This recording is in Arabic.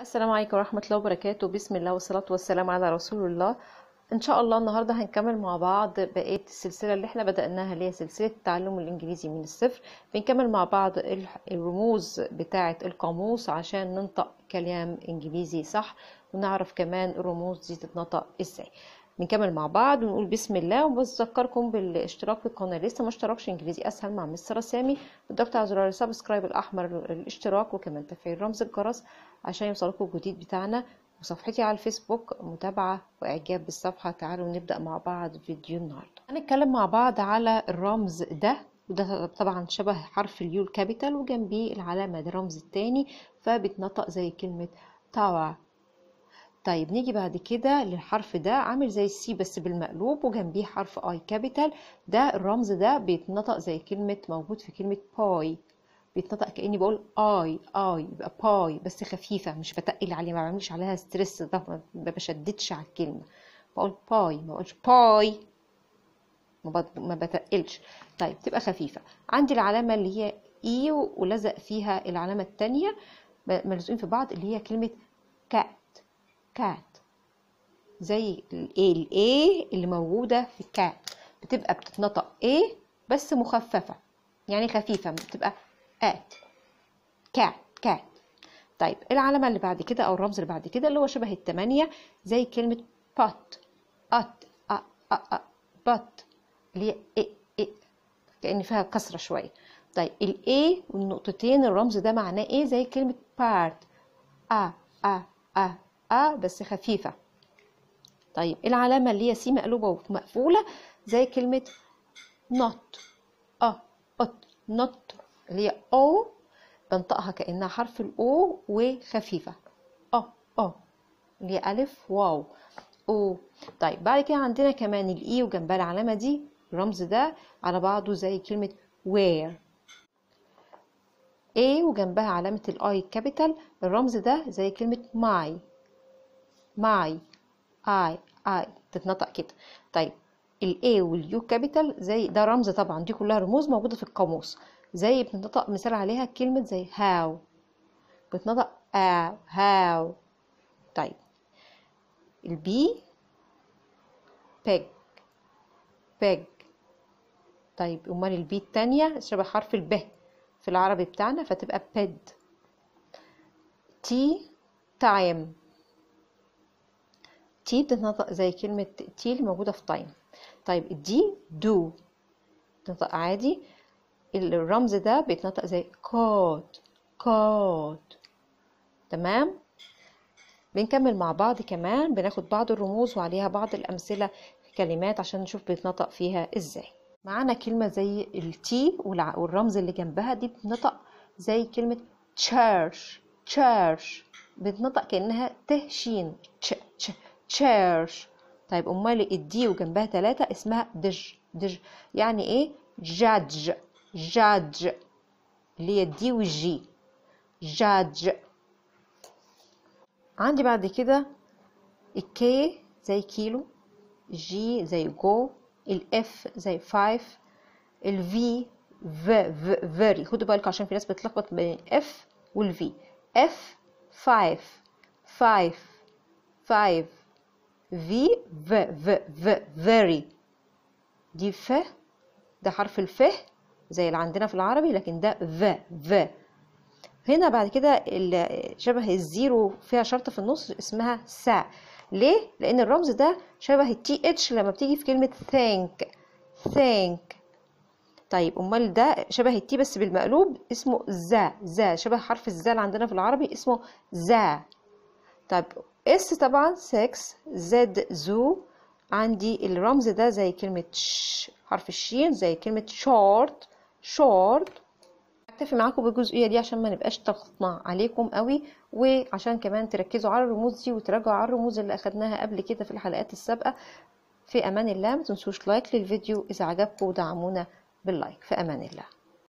السلام عليكم ورحمة الله وبركاته بسم الله والصلاة والسلام على رسول الله ان شاء الله النهاردة هنكمل مع بعض بقية السلسلة اللي احنا بدأناها اللي هي سلسلة تعلم الانجليزي من الصفر بنكمل مع بعض الرموز بتاعة القاموس عشان ننطق كلام انجليزي صح ونعرف كمان الرموز دي تتنطق ازاي بنكمل مع بعض ونقول بسم الله وبذكركم بالاشتراك في القناه لسه ما اشتركش انجليزي اسهل مع مستر سامي بالضغط على زرار السبسكرايب الاحمر الاشتراك وكمان تفعيل رمز الجرس عشان يوصلكم الجديد بتاعنا وصفحتي على الفيسبوك متابعة وإعجاب بالصفحة تعالوا نبدأ مع بعض فيديو النهاردة هنتكلم مع بعض على الرمز ده وده طبعا شبه حرف اليو الكابيتال وجنبيه العلامة ده الرمز التاني فبتنطق زي كلمة تاور طيب نيجي بعد كده للحرف ده عامل زي السي بس بالمقلوب وجنبيه حرف اي كابيتال ده الرمز ده بيتنطق زي كلمة موجود في كلمة باي بيتنطق كأني بقول اي اي يبقى باي بس خفيفة مش بتقل عليها ما بعملش عليها ستريس ده ما بشددش على الكلمة بقول باي ما بقولش باي ما بتقلش طيب تبقى خفيفة عندي العلامة اللي هي اي e، ولزق فيها العلامة التانية ملزقين في بعض اللي هي كلمة كات زي الايه الاي اللي موجودة في كات بتبقى بتتنطق ايه بس مخففة يعني خفيفة بتبقى ات كات كات طيب العلامة اللي بعد كده أو الرمز اللي بعد كده اللي هو شبه التمانية زي كلمة بات أت أ أ بط اللي هي إي إ كأن فيها كسرة شوية طيب ال والنقطتين الرمز ده معناه إيه زي كلمة بارت أ أ أ أ آه، بس خفيفة طيب العلامة اللي هي سي مقلوبة ومقفولة زي كلمة not أ آه، أت not اللي هي أو بنطقها كأنها حرف الأو وخفيفة أ آه، أ اللي هي ألف واو أو طيب بعد كده عندنا كمان الإي e وجنبها العلامة دي الرمز ده على بعضه زي كلمة where A وجنبها علامة الآي كابيتال الرمز ده زي كلمة my ماي اي اي تتنطق كده طيب الاي واليو كابيتال زي ده رمز طبعا دي كلها رموز موجوده في القاموس زي بتنطق مثال عليها كلمه زي هاو بتنطق ا هاو طيب البي بيج بيج طيب امال البي التانية شبه حرف الب في العربي بتاعنا فتبقى بيد تي تايم تي بتنطق زي كلمة تي اللي موجودة في تايم طيب الدي دو بتنطق عادي الرمز ده بيتنطق زي كود كود تمام بنكمل مع بعض كمان بناخد بعض الرموز وعليها بعض الأمثلة في كلمات عشان نشوف بيتنطق فيها ازاي معنا كلمة زي التي والرمز اللي جنبها دي بتنطق زي كلمة تشارش تشارش بتنطق كأنها تهشين تش تش church طيب امال الدي وجنبها ثلاثة اسمها دج دج يعني ايه جادج جادج اللي هي الدي والجي جادج عندي بعد كده الكي زي كيلو جي زي جو الاف زي فايف الفي فيري خدوا بالكم عشان في ناس بتلخبط بين الاف والفي اف فايف فايف فايف في ف ف ف very دي ف ده حرف الف زي اللي عندنا في العربي لكن ده ف ف هنا بعد كده شبه الزيرو فيها شرطة في النص اسمها سا ليه؟ لأن الرمز ده شبه التي اتش لما بتيجي في كلمة ثانك ثانك طيب أمال ده شبه التي بس بالمقلوب اسمه زا زا شبه حرف الزا اللي عندنا في العربي اسمه زا طيب اس طبعا 6 زد زو عندي الرمز ده زي كلمة ش حرف الشين زي كلمة شورت شورت اكتفي معاكم بالجزئية دي عشان ما نبقاش تخطنا عليكم قوي وعشان كمان تركزوا على الرموز دي وتراجعوا على الرموز اللي اخدناها قبل كده في الحلقات السابقة في امان الله ما تنسوش لايك للفيديو اذا عجبكم ودعمونا باللايك في امان الله